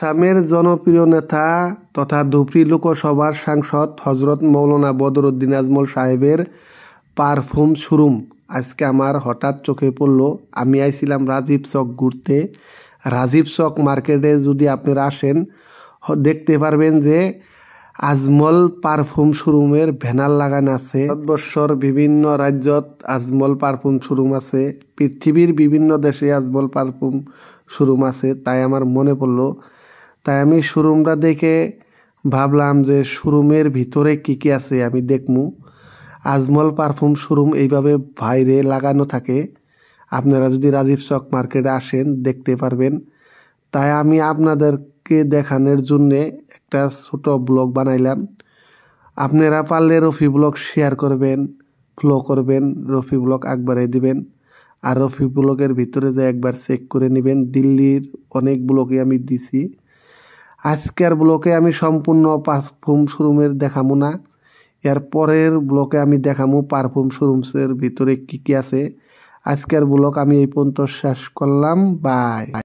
সামের জনপ্রিয় নেতা তথা ধুবড়ী লোকসভার সাংসদ হজরত মৌলানা বদরুদ্দিন আজমল সাহেবের পারফুম শুরুম আজকে আমার হঠাৎ চোখে পড়ল আমি আইছিলাম রাজীব চক ঘুরতে রাজীব চক মার্কেটে যদি আপনারা আসেন দেখতে পারবেন যে আজমল পারফিউম শোরুমের ব্যানার লাগানো আছে ভারতবর্ষর বিভিন্ন রাজ্যত আজমল পারফিউম শোরুম আছে পৃথিবীর বিভিন্ন দেশে আজমল পারফিউম শোরুম আছে তাই আমার মনে পড়লো তাই আমি শোরুমটা দেখে ভাবলাম যে শোরুমের ভিতরে কী কী আছে আমি দেখমু আজমল পারফিউম শোরুম এইভাবে বাইরে লাগানো থাকে আপনারা যদি রাজীব চক মার্কেটে আসেন দেখতে পারবেন তাই আমি আপনাদেরকে দেখানোর জন্যে একটা ছোট ব্লগ বানাইলাম আপনারা পারলে রফি ব্লগ শেয়ার করবেন ফ্লো করবেন রফি ব্লগ আকবারে দিবেন আর রফি ব্লগের ভিতরে যে একবার চেক করে নেবেন দিল্লির অনেক ব্লগে আমি দিছি আজকের ব্লকে আমি সম্পূর্ণ পারফিউম শোরুমের দেখামো না এর পরের ব্লকে আমি দেখামো পারফিউম শোরুমসের ভিতরে কি কি আছে আজকের ব্লক আমি এই পর্যন্ত শেষ করলাম বাই